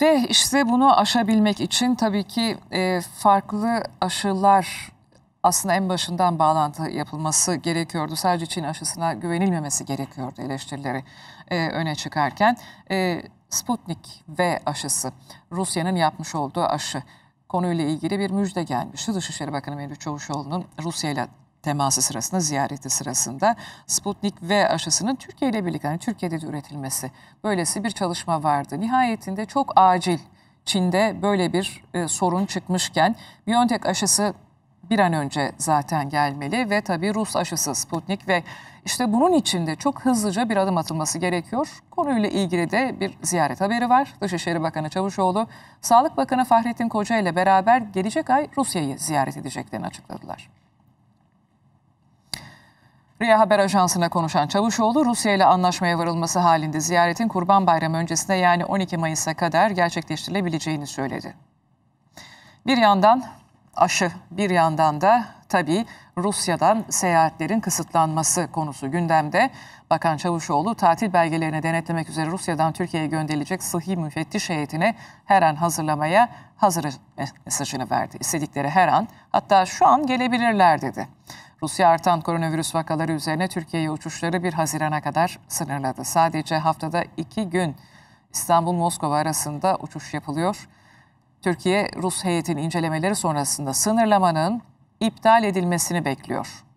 Ve işte bunu aşabilmek için tabii ki e, farklı aşılar aslında en başından bağlantı yapılması gerekiyordu. Sadece Çin aşısına güvenilmemesi gerekiyordu eleştirileri e, öne çıkarken. E, Sputnik V aşısı, Rusya'nın yapmış olduğu aşı konuyla ilgili bir müjde gelmişti. Dışişleri Bakanı Mevlüt Çavuşoğlu'nun Rusya ile teması sırasında, ziyareti sırasında Sputnik V aşısının Türkiye ile birlikte, yani Türkiye'de de üretilmesi. Böylesi bir çalışma vardı. Nihayetinde çok acil Çin'de böyle bir e, sorun çıkmışken BioNTech aşısı bir an önce zaten gelmeli ve tabii Rus aşısı Sputnik ve işte bunun için de çok hızlıca bir adım atılması gerekiyor. Konuyla ilgili de bir ziyaret haberi var. Dışişleri Bakanı Çavuşoğlu, Sağlık Bakanı Fahrettin Koca ile beraber gelecek ay Rusya'yı ziyaret edeceklerini açıkladılar. Rea Haber Ajansı'na konuşan Çavuşoğlu, Rusya ile anlaşmaya varılması halinde ziyaretin Kurban Bayramı öncesinde yani 12 Mayıs'a kadar gerçekleştirilebileceğini söyledi. Bir yandan aşı, bir yandan da tabii Rusya'dan seyahatlerin kısıtlanması konusu gündemde. Bakan Çavuşoğlu tatil belgelerini denetlemek üzere Rusya'dan Türkiye'ye gönderilecek sıhhi müfettiş heyetini her an hazırlamaya hazır mesajını verdi. İstedikleri her an hatta şu an gelebilirler dedi. Rusya artan koronavirüs vakaları üzerine Türkiye'ye uçuşları 1 Haziran'a kadar sınırladı. Sadece haftada 2 gün İstanbul-Moskova arasında uçuş yapılıyor. Türkiye, Rus heyetin incelemeleri sonrasında sınırlamanın iptal edilmesini bekliyor.